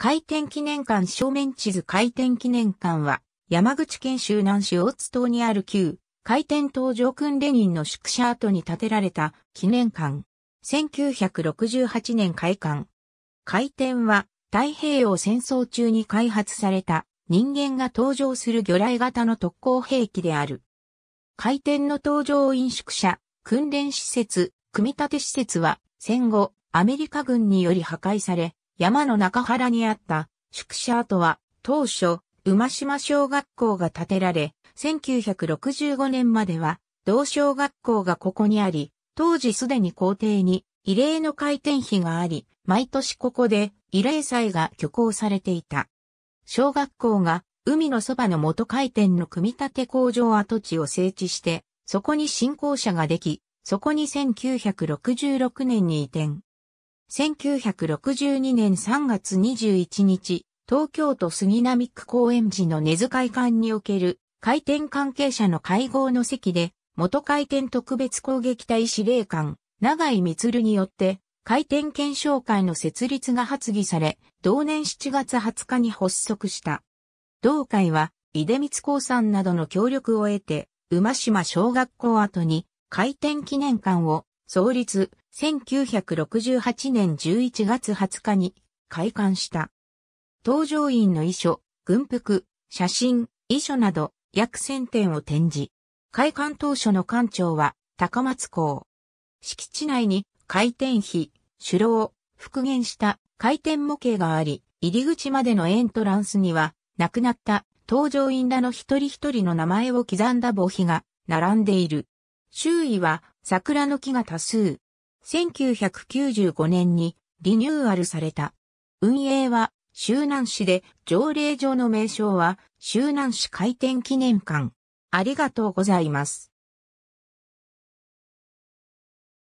開店記念館正面地図開店記念館は、山口県周南市大津島にある旧、開店登場訓練員の宿舎跡に建てられた記念館。1968年開館。開店は、太平洋戦争中に開発された人間が登場する魚雷型の特攻兵器である。開店の搭乗員宿舎、訓練施設、組み立て施設は戦後アメリカ軍により破壊され、山の中原にあった宿舎跡は当初、馬島小学校が建てられ、1965年までは同小学校がここにあり、当時すでに校庭に慰霊の回転碑があり、毎年ここで慰霊祭が挙行されていた。小学校が海のそばの元回転の組み立て工場跡地を整地して、そこに新校舎ができ、そこに1966年に移転。1962年3月21日、東京都杉並区公園寺の根津会館における回転関係者の会合の席で、元回転特別攻撃隊司令官、長井光によって、回転検証会の設立が発議され、同年7月20日に発足した。同会は、井出光興産などの協力を得て、馬島小学校後に、回転記念館を創立、1968年11月20日に開館した。搭乗員の遺書、軍服、写真、遺書など約1000点を展示。開館当初の館長は高松港。敷地内に回転費、手労、復元した回転模型があり、入り口までのエントランスには亡くなった搭乗員らの一人一人の名前を刻んだ墓碑が並んでいる。周囲は桜の木が多数、1995年にリニューアルされた。運営は周南市で条例上の名称は周南市開店記念館。ありがとうございます。